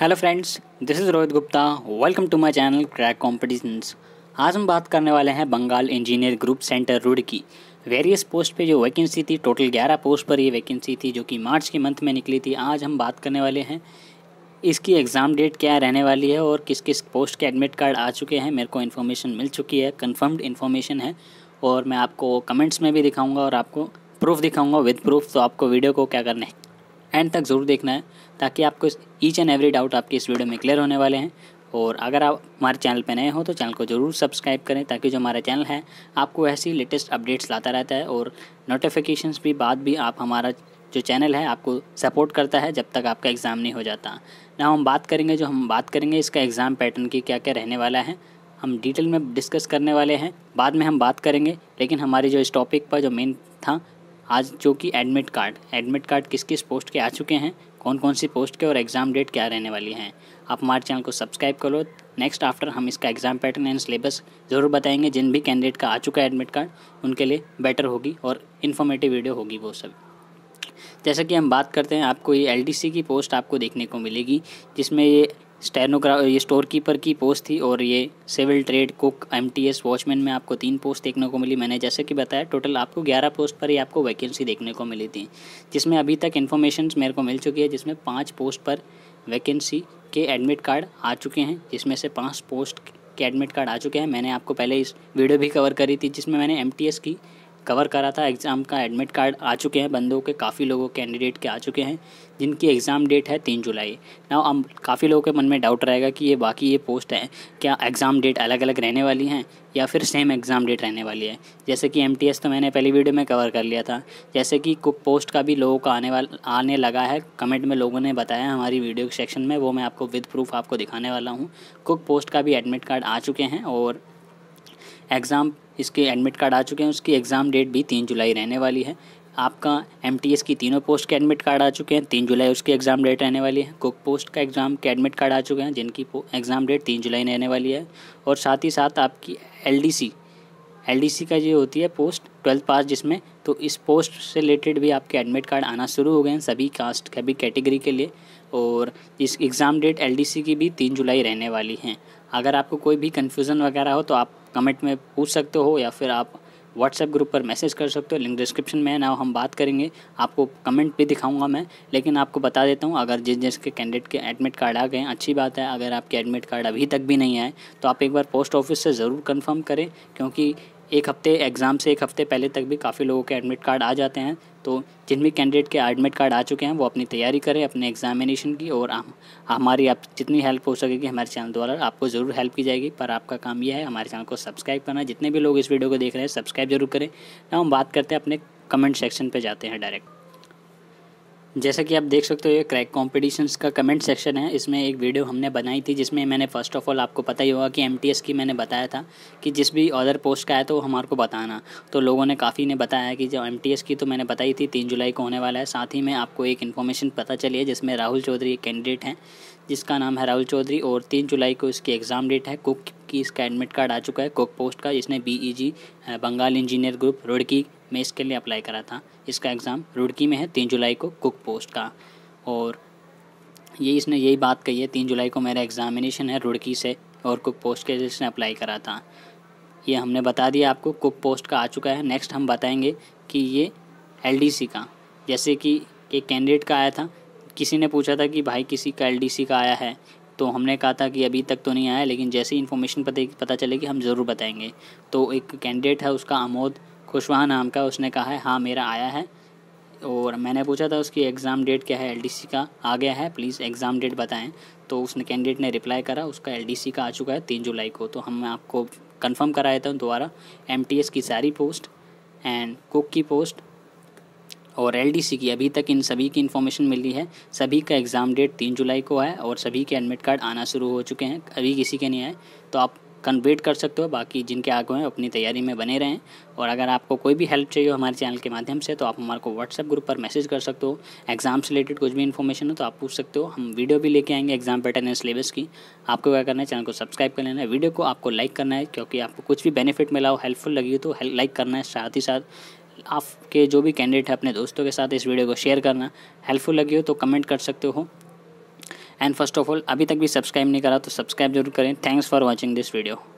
hello friends this is Rohit Gupta welcome to my channel crack competitions आज हम बात करने वाले हैं बंगाल इंजीनियर ग्रुप सेंटर रूड की वेरियस पोस्ट पे जो वैकेंसी थी टोटल 11 पोस्ट पर ये वैकेंसी थी जो कि मार्च के मंथ में निकली थी आज हम बात करने वाले हैं इसकी एग्ज़ाम डेट क्या रहने वाली है और किस किस पोस्ट के एडमिट कार्ड आ चुके हैं मेरे को इन्फॉर्मेशन मिल चुकी है कन्फर्म्ड इन्फॉर्मेशन है और मैं आपको कमेंट्स में भी दिखाऊँगा और आपको प्रूफ दिखाऊँगा विद प्रूफ तो आपको वीडियो को क्या करना है एंड तक ज़रूर देखना है ताकि आपको ईच एंड एवरी डाउट आपके इस वीडियो में क्लियर होने वाले हैं और अगर आप हमारे चैनल पर नए हो तो चैनल को ज़रूर सब्सक्राइब करें ताकि जो हमारा चैनल है आपको ऐसी लेटेस्ट अपडेट्स लाता रहता है और नोटिफिकेशंस भी बाद भी आप हमारा जो चैनल है आपको सपोर्ट करता है जब तक आपका एग्ज़ाम नहीं हो जाता ना हम बात करेंगे जो हम बात करेंगे इसका एग्ज़ाम पैटर्न की क्या क्या रहने वाला है हम डिटेल में डिस्कस करने वाले हैं बाद में हम बात करेंगे लेकिन हमारी जो इस टॉपिक पर जो मेन था आज जो कि एडमिट कार्ड एडमिट कार्ड किस किस पोस्ट के आ चुके हैं कौन कौन सी पोस्ट के और एग्ज़ाम डेट क्या रहने वाली हैं आप हमारे चैनल को सब्सक्राइब करो नेक्स्ट आफ्टर हम इसका एग्ज़ाम पैटर्न एंड सिलेबस ज़रूर बताएंगे जिन भी कैंडिडेट का आ चुका है एडमिट कार्ड उनके लिए बेटर होगी और इन्फॉर्मेटिव वीडियो होगी वो सब जैसा कि हम बात करते हैं आपको ये एलडीसी की पोस्ट आपको देखने को मिलेगी जिसमें ये स्टेनोग्रा ये स्टोर कीपर की पोस्ट थी और ये civil trade cook MTS watchman में आपको तीन पोस्ट देखने को मिली मैंने जैसे कि बताया टोटल आपको ग्यारह पोस्ट पर ही आपको वैकेंसी देखने को मिली थी जिसमें अभी तक इन्फॉर्मेशन मेरे को मिल चुकी है जिसमें पाँच पोस्ट पर वैकेंसी के एडमिट कार्ड आ चुके हैं जिसमें से पाँच पोस्ट के एडमिट कार्ड आ चुके हैं मैंने आपको पहले इस वीडियो भी कवर करी थी जिसमें मैंने एम की कवर करा था एग्ज़ाम का एडमिट कार्ड आ चुके हैं बंदों के काफ़ी लोगों कैंडिडेट के आ चुके हैं जिनकी एग्ज़ाम डेट है तीन जुलाई ना अब काफ़ी लोगों के मन में डाउट रहेगा कि ये बाकी ये पोस्ट है क्या एग्ज़ाम डेट अलग अलग रहने वाली हैं या फिर सेम एग्ज़ाम डेट रहने वाली है जैसे कि एम तो मैंने पहली वीडियो में कवर कर लिया था जैसे कि कुक पोस्ट का भी लोगों का आने वाला आने लगा है कमेंट में लोगों ने बताया हमारी वीडियो सेक्शन में वो मैं आपको विद प्रूफ आपको दिखाने वाला हूँ कुक पोस्ट का भी एडमिट कार्ड आ चुके हैं और एग्ज़ाम इसके एडमिट कार्ड आ चुके हैं उसकी एग्ज़ाम डेट भी तीन जुलाई रहने वाली है आपका एम की तीनों पोस्ट के एडमिट कार्ड आ चुके हैं तीन जुलाई उसकी एग्ज़ाम डेट रहने वाली है कुक पोस्ट का एग्ज़ाम के एडमिट कार्ड आ चुके हैं जिनकी एग्ज़ाम डेट तीन जुलाई रहने वाली है और साथ ही साथ आपकी एल एल का ये होती है पोस्ट ट्वेल्थ पास जिसमें तो इस पोस्ट से रिलेटेड भी आपके एडमिट कार्ड आना शुरू हो गए हैं सभी कास्ट भी कैटेगरी के लिए और इस एग्ज़ाम डेट एल की भी तीन जुलाई रहने वाली हैं अगर आपको कोई भी कन्फ्यूज़न वगैरह हो तो आप कमेंट में पूछ सकते हो या फिर आप व्हाट्सएप ग्रुप पर मैसेज कर सकते हो लिंक डिस्क्रिप्शन में है ना हम बात करेंगे आपको कमेंट भी दिखाऊंगा मैं लेकिन आपको बता देता हूँ अगर जिस जिस के कैंडिडेट के एडमिट कार्ड आ गए अच्छी बात है अगर आपके एडमिट कार्ड अभी तक भी नहीं आए तो आप एक बार पोस्ट ऑफिस से ज़रूर कन्फर्म करें क्योंकि एक हफ्ते एग्ज़ाम से एक हफ्ते पहले तक भी काफ़ी लोगों के एडमिट कार्ड आ जाते हैं तो जिन भी कैंडिडेट के एडमिट कार्ड आ चुके हैं वो अपनी तैयारी करें अपने एग्जामिनेशन की और हमारी आप जितनी हेल्प हो सकेगी हमारे चैनल द्वारा आपको ज़रूर हेल्प की जाएगी पर आपका काम यह है हमारे चैनल को सब्सक्राइब करना जितने भी लोग इस वीडियो को देख रहे हैं सब्सक्राइब जरूर करें ना हम बात करते हैं अपने कमेंट सेक्शन पर जाते हैं डायरेक्ट जैसा कि आप देख सकते हो ये क्रैक कॉम्पिटिशन्स का कमेंट सेक्शन है इसमें एक वीडियो हमने बनाई थी जिसमें मैंने फ़र्स्ट ऑफ ऑल आपको पता ही होगा कि एम की मैंने बताया था कि जिस भी अदर पोस्ट का है तो हमारे को बताना तो लोगों ने काफ़ी ने बताया कि जो एम की तो मैंने बताई थी तीन जुलाई को होने वाला है साथ ही में आपको एक इन्फॉर्मेशन पता चली है जिसमें राहुल चौधरी एक कैंडिडेट हैं जिसका नाम है राहुल चौधरी और तीन जुलाई को इसकी एग्ज़ाम डेट है कुक की इसका एडमिट कार्ड आ चुका है कुक पोस्ट का जिसने BEG Bengal engineer group Roorkee में इसके लिए अप्लाई करा था इसका एग्ज़ाम रुड़की में है तीन जुलाई को कुक पोस्ट का और ये इसने यही बात कही है तीन जुलाई को मेरा एग्ज़ामिनेशन है रुड़की से और कुक पोस्ट के इसने अप्लाई करा था ये हमने बता दिया आपको कुक पोस्ट का आ चुका है नेक्स्ट हम बताएंगे कि ये एलडीसी का जैसे कि एक कैंडिडेट का आया था किसी ने पूछा था कि भाई किसी का एल का आया है तो हमने कहा था कि अभी तक तो नहीं आया लेकिन जैसे ही इन्फॉर्मेशन पता पता चलेगी हम ज़रूर बताएंगे तो एक कैंडिडेट है उसका आमोद खुशवाहा नाम का उसने कहा है हाँ मेरा आया है और मैंने पूछा था उसकी एग्ज़ाम डेट क्या है एलडीसी का आ गया है प्लीज़ एग्ज़ाम डेट बताएं तो उसने कैंडिडेट ने रिप्लाई करा उसका एलडीसी का आ चुका है तीन जुलाई को तो हम आपको कंफर्म करा देता हूँ दोबारा एमटीएस की सारी पोस्ट एंड कुक की पोस्ट और एलडीसी की अभी तक इन सभी की इन्फॉर्मेशन मिली है सभी का एग्ज़ाम डेट तीन जुलाई को है और सभी के एडमिट कार्ड आना शुरू हो चुके हैं अभी किसी के नहीं आए तो आप कन वेट कर सकते हो बाकी जिनके आगे हैं अपनी तैयारी में बने रहें और अगर आपको कोई भी हेल्प चाहिए हो हमारे चैनल के माध्यम से तो आप हमारे को व्हाट्सएप ग्रुप पर मैसेज कर सकते हो एग्जाम से रिलेटेड कुछ भी इन्फॉर्मेशन हो तो आप पूछ सकते हो हम वीडियो भी लेके आएंगे एग्जाम पैटर्न एंड सिलेबस की आपको क्या करना है चैनल को सब्सक्राइब कर लेना है वीडियो को आपको लाइक करना है क्योंकि आपको कुछ भी बेनिफिट मिला हो हेल्पफुल लगी हो तो लाइक करना है साथ ही साथ आपके जो भी कैंडिडेट है अपने दोस्तों के साथ इस वीडियो को शेयर करना हेल्पफुल लगी हो तो कमेंट कर सकते हो एंड फर्स्ट ऑफ ऑल अभी तक भी सब्सक्राइब नहीं करा तो सब्सक्राइब जरूर करें thanks for watching this video